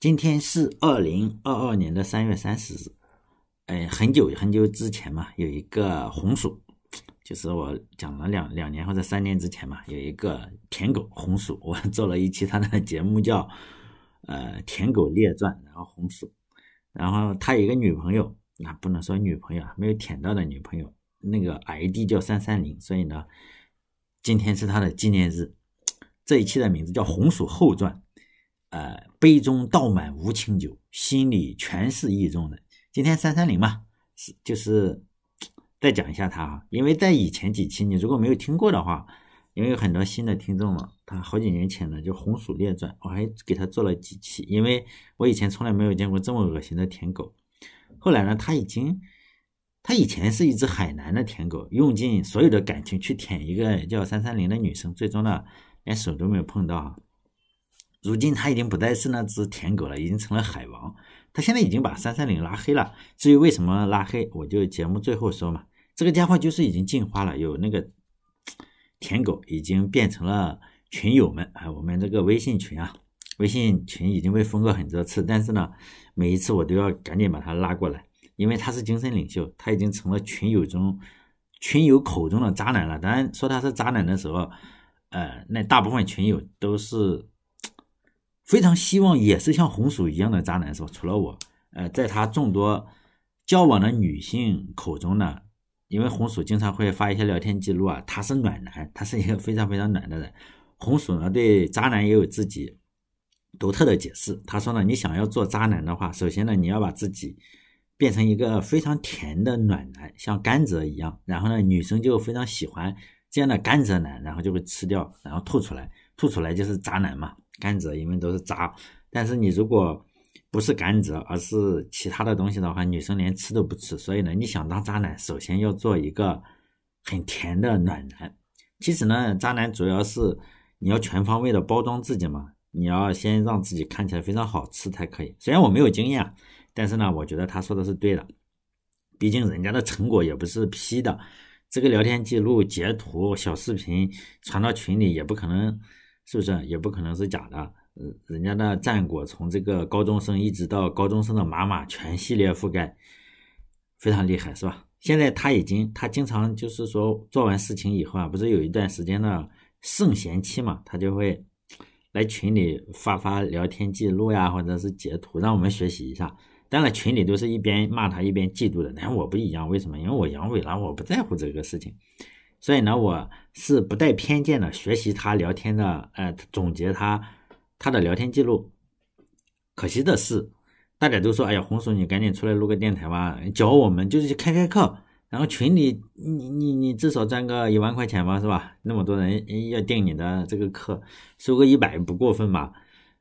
今天是二零二二年的三月三十日。哎，很久很久之前嘛，有一个红薯，就是我讲了两两年或者三年之前嘛，有一个舔狗红薯，我做了一期他的节目叫《呃舔狗列传》，然后红薯，然后他有一个女朋友，那不能说女朋友啊，没有舔到的女朋友，那个 ID 叫三三零，所以呢，今天是他的纪念日。这一期的名字叫《红薯后传》。呃，杯中倒满无情酒，心里全是意中人。今天三三零嘛，是就是再讲一下他啊，因为在以前几期你如果没有听过的话，因为有很多新的听众嘛，他好几年前呢就《红薯列传》，我还给他做了几期，因为我以前从来没有见过这么恶心的舔狗。后来呢，他已经，他以前是一只海南的舔狗，用尽所有的感情去舔一个叫三三零的女生，最终呢，连手都没有碰到。如今他已经不再是那只舔狗了，已经成了海王。他现在已经把三三零拉黑了。至于为什么拉黑，我就节目最后说嘛。这个家伙就是已经进化了，有那个舔狗已经变成了群友们啊。我们这个微信群啊，微信群已经被封过很多次，但是呢，每一次我都要赶紧把他拉过来，因为他是精神领袖，他已经成了群友中群友口中的渣男了。当然说他是渣男的时候，呃，那大部分群友都是。非常希望也是像红薯一样的渣男是吧？除了我，呃，在他众多交往的女性口中呢，因为红薯经常会发一些聊天记录啊，他是暖男，他是一个非常非常暖的人。红薯呢对渣男也有自己独特的解释，他说呢，你想要做渣男的话，首先呢你要把自己变成一个非常甜的暖男，像甘蔗一样，然后呢女生就非常喜欢这样的甘蔗男，然后就会吃掉，然后吐出来，吐出来就是渣男嘛。甘蔗因为都是渣，但是你如果不是甘蔗，而是其他的东西的话，女生连吃都不吃。所以呢，你想当渣男，首先要做一个很甜的暖男。其实呢，渣男主要是你要全方位的包装自己嘛，你要先让自己看起来非常好吃才可以。虽然我没有经验，但是呢，我觉得他说的是对的。毕竟人家的成果也不是 P 的，这个聊天记录、截图、小视频传到群里也不可能。是不是也不可能是假的？呃，人家的战果从这个高中生一直到高中生的妈妈，全系列覆盖，非常厉害，是吧？现在他已经，他经常就是说做完事情以后啊，不是有一段时间的圣贤期嘛，他就会来群里发发聊天记录呀，或者是截图让我们学习一下。当然群里都是一边骂他一边嫉妒的，但我不一样，为什么？因为我阳痿了，我不在乎这个事情。所以呢，我是不带偏见的，学习他聊天的，呃，总结他他的聊天记录。可惜的是，大家都说：“哎呀，红薯，你赶紧出来录个电台吧，教我们就是开开课，然后群里你你你至少赚个一万块钱吧，是吧？那么多人要订你的这个课，收个一百不过分吧？”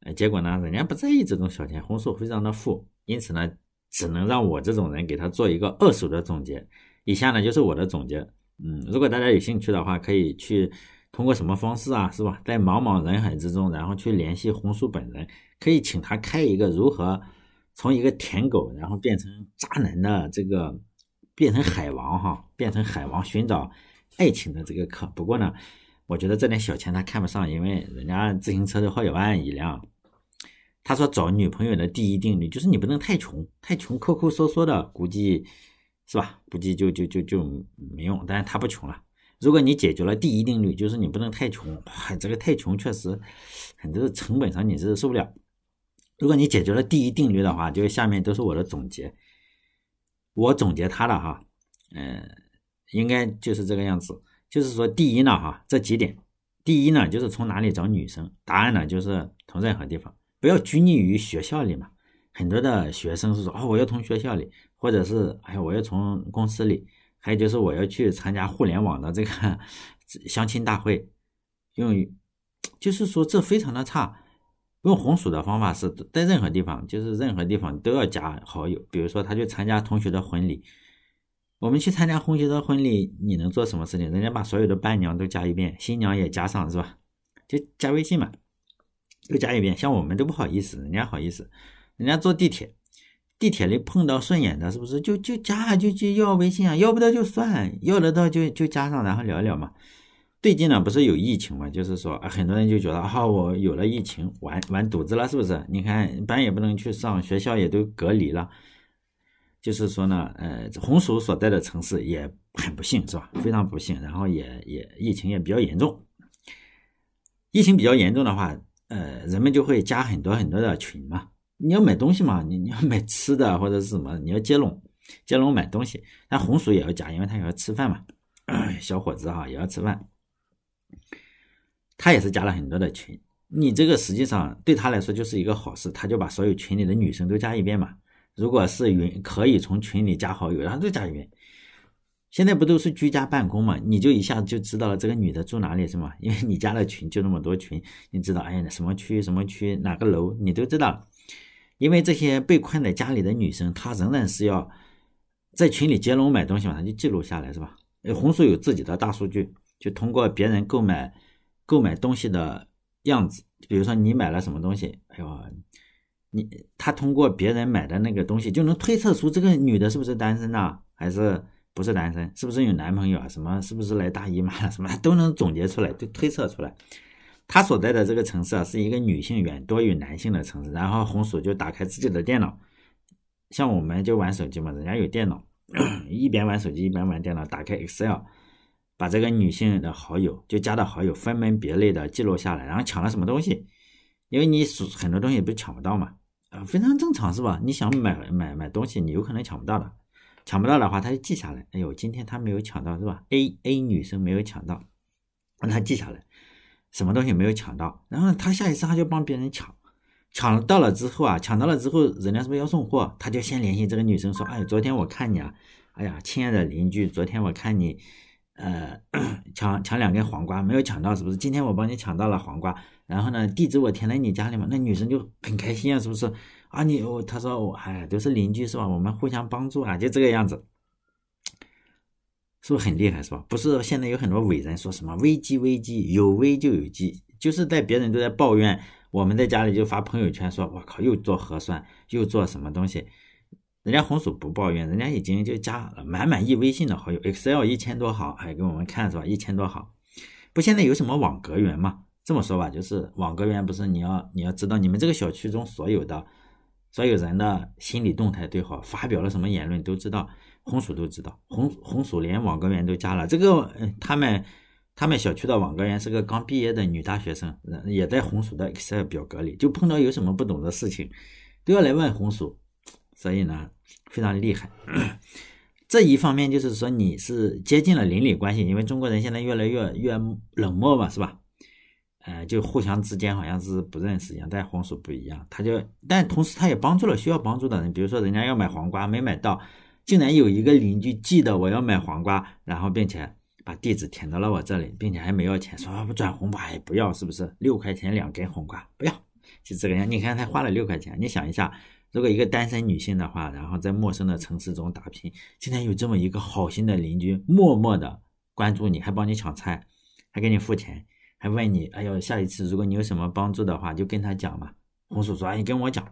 呃，结果呢，人家不在意这种小钱，红薯非常的富，因此呢，只能让我这种人给他做一个二手的总结。以下呢，就是我的总结。嗯，如果大家有兴趣的话，可以去通过什么方式啊，是吧？在茫茫人海之中，然后去联系红书本人，可以请他开一个如何从一个舔狗，然后变成渣男的这个，变成海王哈，变成海王寻找爱情的这个课。不过呢，我觉得这点小钱他看不上，因为人家自行车都好几万一辆。他说找女朋友的第一定律就是你不能太穷，太穷抠抠缩缩的，估计。是吧？估计就就就就没用。但是他不穷了。如果你解决了第一定律，就是你不能太穷。哇，这个太穷确实很多成本上你是受不了。如果你解决了第一定律的话，就下面都是我的总结。我总结他的哈，嗯，应该就是这个样子。就是说第一呢，哈，这几点。第一呢，就是从哪里找女生？答案呢，就是从任何地方，不要拘泥于学校里嘛。很多的学生是说：“哦，我要从学校里，或者是哎呀，我要从公司里，还有就是我要去参加互联网的这个 相亲大会，用于就是说这非常的差。用红薯的方法是在任何地方，就是任何地方都要加好友。比如说，他去参加同学的婚礼，我们去参加同学的婚礼，你能做什么事情？人家把所有的伴娘都加一遍，新娘也加上是吧？就加微信嘛，都加一遍。像我们都不好意思，人家好意思。”人家坐地铁，地铁里碰到顺眼的，是不是就就加，就就要微信啊？要不到就算，要得到就就加上，然后聊一聊嘛。最近呢，不是有疫情嘛？就是说啊，很多人就觉得啊，我有了疫情完完犊子了，是不是？你看班也不能去上，学校也都隔离了。就是说呢，呃，红薯所在的城市也很不幸，是吧？非常不幸，然后也也疫情也比较严重。疫情比较严重的话，呃，人们就会加很多很多的群嘛。你要买东西嘛？你你要买吃的或者是什么？你要接龙，接龙买东西。那红薯也要加，因为他也要吃饭嘛。小伙子哈，也要吃饭。他也是加了很多的群。你这个实际上对他来说就是一个好事，他就把所有群里的女生都加一遍嘛。如果是云可以从群里加好友，然后都加一遍。现在不都是居家办公嘛？你就一下子就知道了这个女的住哪里是吗？因为你加了群就那么多群，你知道哎呀什么区什么区哪个楼你都知道。因为这些被困在家里的女生，她仍然是要在群里接龙买东西嘛，她就记录下来，是吧？红薯有自己的大数据，就通过别人购买购买东西的样子，比如说你买了什么东西，哎呦，你他通过别人买的那个东西，就能推测出这个女的是不是单身呐，还是不是单身，是不是有男朋友啊，什么是不是来大姨妈了，什么都能总结出来，就推测出来。他所在的这个城市啊，是一个女性远多于男性的城市。然后红薯就打开自己的电脑，像我们就玩手机嘛，人家有电脑，一边玩手机一边玩电脑，打开 Excel，把这个女性的好友就加到好友，分门别类的记录下来。然后抢了什么东西，因为你很多东西不是抢不到嘛，啊，非常正常是吧？你想买买买东西，你有可能抢不到的，抢不到的话他就记下来。哎呦，今天他没有抢到是吧？A A 女生没有抢到，让他记下来。什么东西没有抢到，然后他下一次他就帮别人抢，抢到了之后啊，抢到了之后，人家是不是要送货？他就先联系这个女生说，哎，昨天我看你啊，哎呀，亲爱的邻居，昨天我看你，呃，抢抢两根黄瓜没有抢到，是不是？今天我帮你抢到了黄瓜，然后呢，地址我填在你家里嘛。那女生就很开心啊，是不是？啊，你我他说我哎，都是邻居是吧？我们互相帮助啊，就这个样子。是不是很厉害，是吧？不是现在有很多伟人说什么危机危机，有危就有机，就是在别人都在抱怨，我们在家里就发朋友圈说，我靠，又做核酸，又做什么东西？人家红薯不抱怨，人家已经就加了满满一微信的好友，Excel 一千多行，还给我们看是吧？一千多行，不现在有什么网格员嘛？这么说吧，就是网格员不是你要你要知道你们这个小区中所有的所有人的心理动态最好发表了什么言论都知道。红薯都知道，红红薯连网格员都加了。这个他们他们小区的网格员是个刚毕业的女大学生，也在红薯的 Excel 表格里。就碰到有什么不懂的事情，都要来问红薯，所以呢非常厉害。这一方面就是说你是接近了邻里关系，因为中国人现在越来越越冷漠嘛，是吧？呃，就互相之间好像是不认识一样。但红薯不一样，他就但同时他也帮助了需要帮助的人，比如说人家要买黄瓜没买到。竟然有一个邻居记得我要买黄瓜，然后并且把地址填到了我这里，并且还没要钱，说不转红包也不要，是不是六块钱两根黄瓜不要？就这个样，你看他花了六块钱。你想一下，如果一个单身女性的话，然后在陌生的城市中打拼，竟然有这么一个好心的邻居默默的关注你，还帮你抢菜，还给你付钱，还问你，哎呦，下一次如果你有什么帮助的话，就跟他讲嘛。红薯说你跟我讲。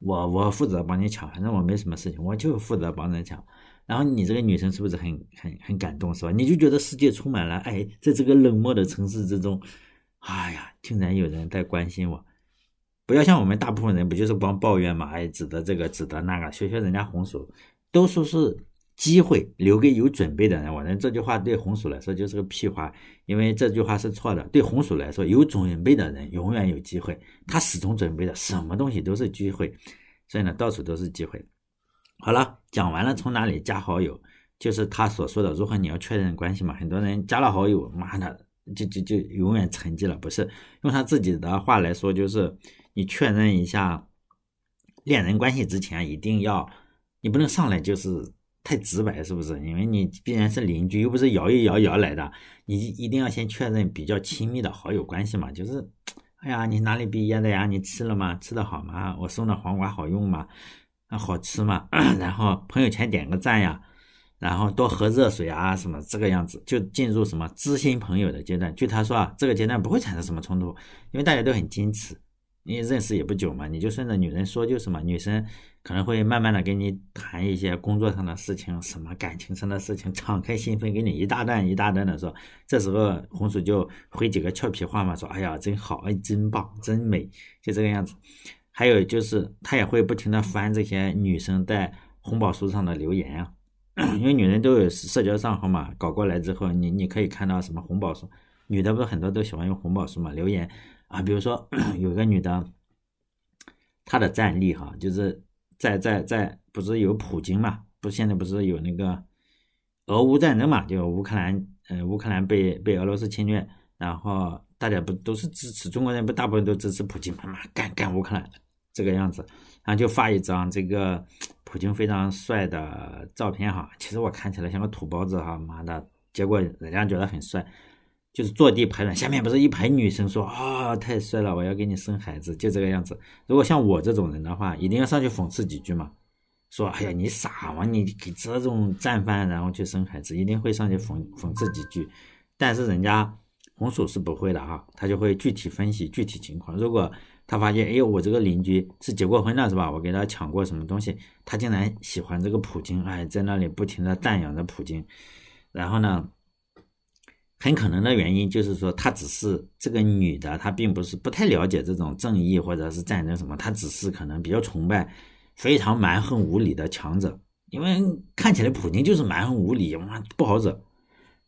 我我负责帮你抢，反正我没什么事情，我就负责帮人抢。然后你这个女生是不是很很很感动，是吧？你就觉得世界充满了爱，在这个冷漠的城市之中，哎呀，竟然有人在关心我。不要像我们大部分人，不就是光抱怨嘛？哎，指的这个指的那个，学学人家红薯，都说是。机会留给有准备的人，我认这句话对红薯来说就是个屁话，因为这句话是错的。对红薯来说，有准备的人永远有机会，他始终准备的，什么东西都是机会，所以呢，到处都是机会。好了，讲完了，从哪里加好友，就是他所说的，如果你要确认关系嘛，很多人加了好友，妈的，就就就永远沉寂了。不是用他自己的话来说，就是你确认一下恋人关系之前，一定要，你不能上来就是。太直白是不是？因为你必然是邻居，又不是摇一摇摇来的，你一定要先确认比较亲密的好友关系嘛。就是，哎呀，你哪里毕业的呀？你吃了吗？吃的好吗？我送的黄瓜好用吗？好吃吗？然后朋友圈点个赞呀，然后多喝热水啊什么这个样子，就进入什么知心朋友的阶段。据他说啊，这个阶段不会产生什么冲突，因为大家都很矜持，因为认识也不久嘛，你就顺着女人说就是嘛，女生。可能会慢慢的跟你谈一些工作上的事情，什么感情上的事情，敞开心扉，给你一大段一大段的说。这时候红薯就回几个俏皮话嘛，说：“哎呀，真好，哎，真棒，真美。”就这个样子。还有就是他也会不停的翻这些女生在红宝书上的留言啊，因为女人都有社交账号嘛，搞过来之后，你你可以看到什么红宝书，女的不是很多都喜欢用红宝书嘛，留言啊，比如说 有个女的，她的战力哈，就是。在在在，不是有普京嘛？不，现在不是有那个俄乌战争嘛？就乌克兰，呃，乌克兰被被俄罗斯侵略，然后大家不都是支持中国人？不，大部分都支持普京嘛？嘛，干干乌克兰，这个样子，然后就发一张这个普京非常帅的照片哈。其实我看起来像个土包子哈，妈的，结果人家觉得很帅。就是坐地排卵，下面不是一排女生说啊，太帅了，我要给你生孩子，就这个样子。如果像我这种人的话，一定要上去讽刺几句嘛，说哎呀你傻吗？你给这种战犯然后去生孩子，一定会上去讽讽刺几句。但是人家红薯是不会的啊，他就会具体分析具体情况。如果他发现哎呦我这个邻居是结过婚了是吧？我给他抢过什么东西，他竟然喜欢这个普京，哎，在那里不停的赞扬着普京，然后呢？很可能的原因就是说，她只是这个女的，她并不是不太了解这种正义或者是战争什么，她只是可能比较崇拜非常蛮横无理的强者，因为看起来普京就是蛮横无理，妈不好整。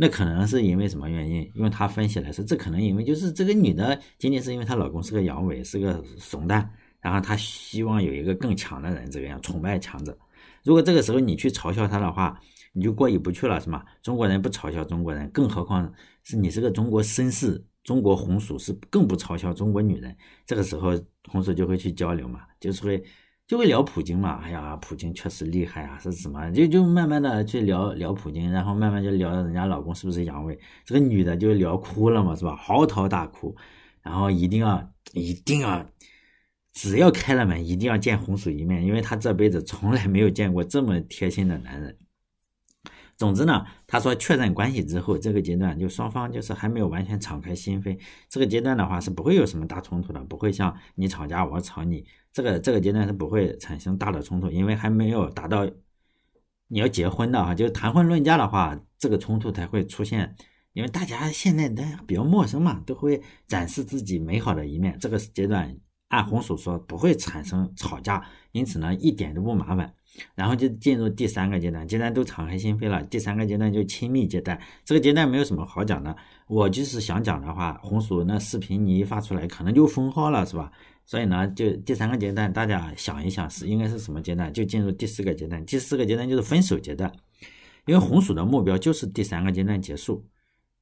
那可能是因为什么原因？因为他分析来说，这可能因为就是这个女的仅仅是因为她老公是个阳痿，是个怂蛋，然后她希望有一个更强的人，这个样崇拜强者。如果这个时候你去嘲笑她的话，你就过意不去了是吗？中国人不嘲笑中国人，更何况是你这个中国绅士，中国红薯是更不嘲笑中国女人。这个时候，红薯就会去交流嘛，就是会就会聊普京嘛。哎呀，普京确实厉害啊，是什么？就就慢慢的去聊聊普京，然后慢慢就聊到人家老公是不是阳痿，这个女的就聊哭了嘛，是吧？嚎啕大哭，然后一定要一定要。只要开了门，一定要见红薯一面，因为她这辈子从来没有见过这么贴心的男人。总之呢，他说确认关系之后，这个阶段就双方就是还没有完全敞开心扉，这个阶段的话是不会有什么大冲突的，不会像你吵架我吵你，这个这个阶段是不会产生大的冲突，因为还没有达到你要结婚的哈，就是谈婚论嫁的话，这个冲突才会出现，因为大家现在都比较陌生嘛，都会展示自己美好的一面，这个阶段按红薯说不会产生吵架，因此呢一点都不麻烦。然后就进入第三个阶段，既然都敞开心扉了，第三个阶段就亲密阶段。这个阶段没有什么好讲的，我就是想讲的话，红薯那视频你一发出来，可能就封号了，是吧？所以呢，就第三个阶段，大家想一想是应该是什么阶段，就进入第四个阶段。第四个阶段就是分手阶段，因为红薯的目标就是第三个阶段结束，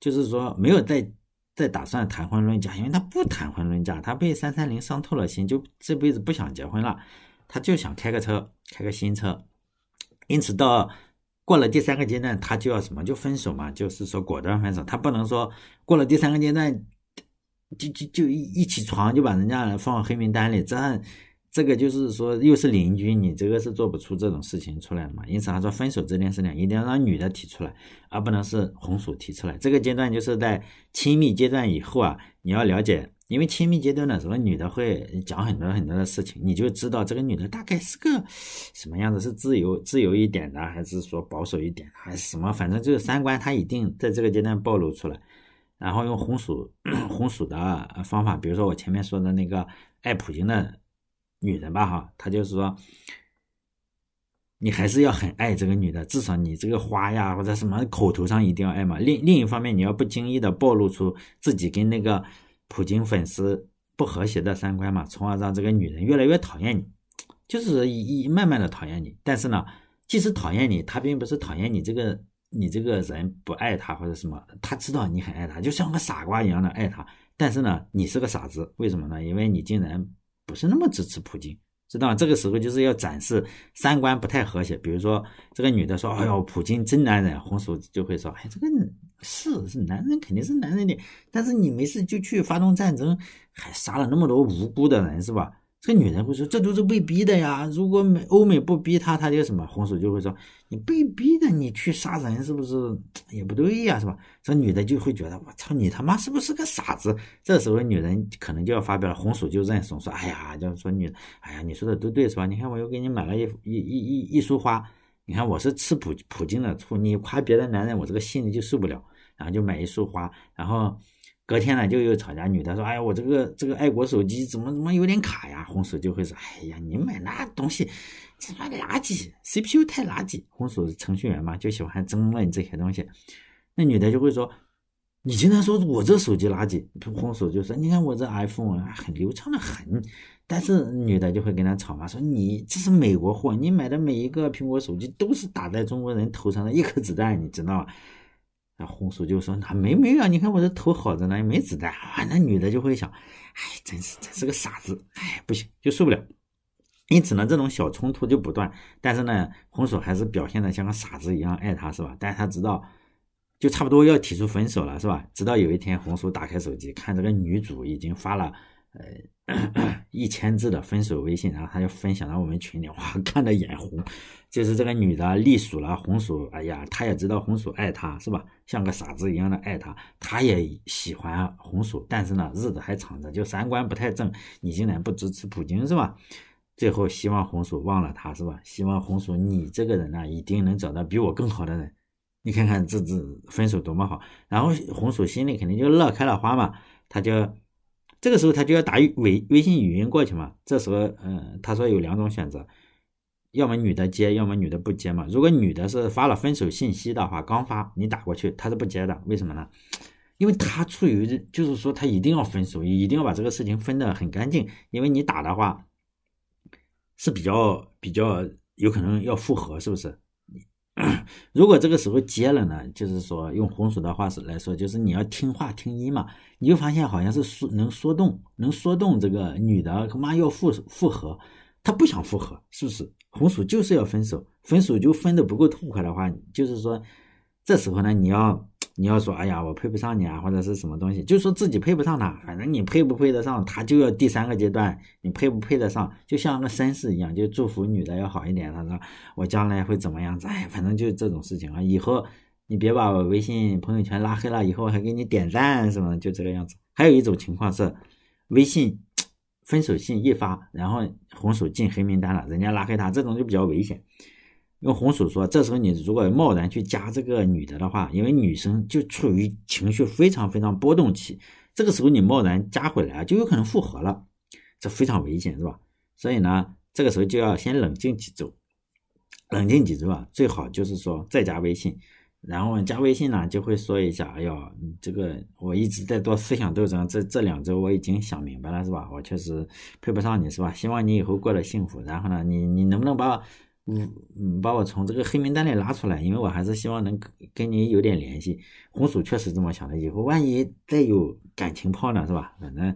就是说没有再再打算谈婚论嫁，因为他不谈婚论嫁，他被三三零伤透了心，就这辈子不想结婚了。他就想开个车，开个新车，因此到过了第三个阶段，他就要什么就分手嘛，就是说果断分手。他不能说过了第三个阶段，就就就一一起床就把人家放黑名单里，这样这个就是说又是邻居，你这个是做不出这种事情出来的嘛。因此他说分手这件事呢，一定要让女的提出来，而不能是红薯提出来。这个阶段就是在亲密阶段以后啊，你要了解。因为亲密阶段呢，什么女的会讲很多很多的事情，你就知道这个女的大概是个什么样子，是自由自由一点的，还是说保守一点的，还是什么？反正就是三观，她一定在这个阶段暴露出来。然后用红薯 红薯的方法，比如说我前面说的那个爱普京的女人吧，哈，她就是说你还是要很爱这个女的，至少你这个花呀或者什么口头上一定要爱嘛。另另一方面，你要不经意的暴露出自己跟那个。普京粉丝不和谐的三观嘛，从而让这个女人越来越讨厌你，就是一一慢慢的讨厌你。但是呢，即使讨厌你，她并不是讨厌你这个你这个人不爱她或者什么，她知道你很爱她，就像个傻瓜一样的爱她。但是呢，你是个傻子，为什么呢？因为你竟然不是那么支持普京，知道这个时候就是要展示三观不太和谐。比如说这个女的说：“哎呦，普京真男人。”红薯就会说：“哎，这个。”是是男人肯定是男人的，但是你没事就去发动战争，还杀了那么多无辜的人，是吧？这女人会说，这都是被逼的呀。如果美欧美不逼他，他就什么？红薯就会说，你被逼的，你去杀人是不是也不对呀，是吧？这女的就会觉得，我操，你他妈是不是个傻子？这时候女人可能就要发表了，红薯就认怂说，哎呀，就是说女，哎呀，你说的都对，是吧？你看我又给你买了一一一一一束花，你看我是吃普普京的醋，你夸别的男人，我这个心里就受不了。然后就买一束花，然后隔天呢就有吵架。女的说：“哎呀，我这个这个爱国手机怎么怎么有点卡呀？”红薯就会说：“哎呀，你买那东西，这垃圾 CPU 太垃圾。”红薯是程序员嘛，就喜欢争论这些东西。那女的就会说：“你竟然说我这手机垃圾？”红薯就说：“你看我这 iPhone 很流畅的很。”但是女的就会跟他吵嘛，说：“你这是美国货，你买的每一个苹果手机都是打在中国人头上的一颗子弹，你知道吗？”红薯就说：“那没没有你看我这头好着呢，也没子弹啊。”那女的就会想：“哎，真是真是个傻子，哎，不行就受不了。”因此呢，这种小冲突就不断。但是呢，红薯还是表现的像个傻子一样爱他，是吧？但是他知道，就差不多要提出分手了，是吧？直到有一天，红薯打开手机，看这个女主已经发了。呃，一千字的分手微信，然后他就分享到我们群里，哇，看的眼红。就是这个女的隶属了红薯，哎呀，她也知道红薯爱他，是吧？像个傻子一样的爱他，他也喜欢红薯，但是呢，日子还长着，就三观不太正。你竟然不支持普京，是吧？最后希望红薯忘了他，是吧？希望红薯你这个人呢，一定能找到比我更好的人。你看看这这分手多么好，然后红薯心里肯定就乐开了花嘛，他就。这个时候他就要打微微信语音过去嘛，这时候，嗯，他说有两种选择，要么女的接，要么女的不接嘛。如果女的是发了分手信息的话，刚发你打过去，她是不接的，为什么呢？因为她出于就是说她一定要分手，一定要把这个事情分的很干净，因为你打的话是比较比较有可能要复合，是不是？如果这个时候接了呢，就是说用红薯的话是来说，就是你要听话听音嘛，你就发现好像是说能说动，能说动这个女的他妈要复复合，她不想复合，是不是？红薯就是要分手，分手就分的不够痛快的话，就是说，这时候呢你要。你要说，哎呀，我配不上你啊，或者是什么东西，就说自己配不上他。反正你配不配得上，他就要第三个阶段，你配不配得上，就像个绅士一样，就祝福女的要好一点。他说，我将来会怎么样子？哎，反正就是这种事情啊。以后你别把我微信朋友圈拉黑了，以后还给你点赞什么，就这个样子。还有一种情况是，微信 分手信一发，然后红薯进黑名单了，人家拉黑他，这种就比较危险。用红薯说，这时候你如果贸然去加这个女的的话，因为女生就处于情绪非常非常波动期，这个时候你贸然加回来，就有可能复合了，这非常危险，是吧？所以呢，这个时候就要先冷静几周，冷静几周啊，最好就是说再加微信，然后加微信呢，就会说一下，哎呦，这个我一直在做思想斗争，这这两周我已经想明白了，是吧？我确实配不上你，是吧？希望你以后过得幸福，然后呢，你你能不能把？嗯嗯，把我从这个黑名单里拉出来，因为我还是希望能跟你有点联系。红薯确实这么想的，以后万一再有感情泡呢，是吧？反正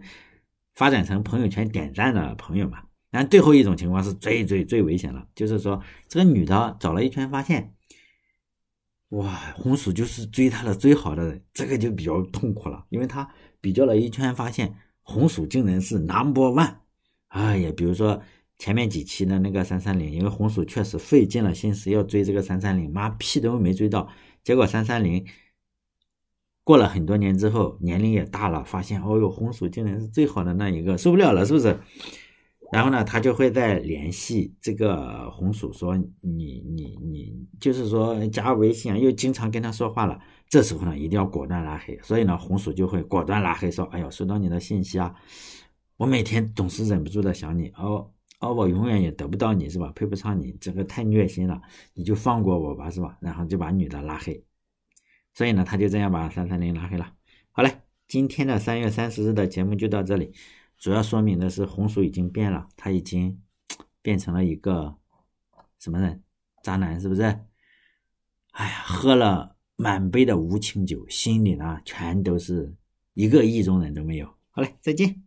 发展成朋友圈点赞的朋友嘛。但最后一种情况是最最最危险了，就是说这个女的找了一圈，发现哇，红薯就是追她的最好的人，这个就比较痛苦了，因为她比较了一圈，发现红薯竟然是 number one，哎呀，比如说。前面几期的那个三三零，因为红薯确实费尽了心思要追这个三三零，妈屁都没追到。结果三三零过了很多年之后，年龄也大了，发现哦呦，红薯竟然是最好的那一个，受不了了是不是？然后呢，他就会再联系这个红薯说你你你，就是说加微信啊，又经常跟他说话了。这时候呢，一定要果断拉黑。所以呢，红薯就会果断拉黑说，哎呦，收到你的信息啊，我每天总是忍不住的想你哦。哦，我永远也得不到你是吧？配不上你，这个太虐心了，你就放过我吧是吧？然后就把女的拉黑，所以呢，他就这样把三三零拉黑了。好嘞，今天的三月三十日的节目就到这里，主要说明的是，红薯已经变了，他已经变成了一个什么人？渣男是不是？哎呀，喝了满杯的无情酒，心里呢全都是一个意中人都没有。好嘞，再见。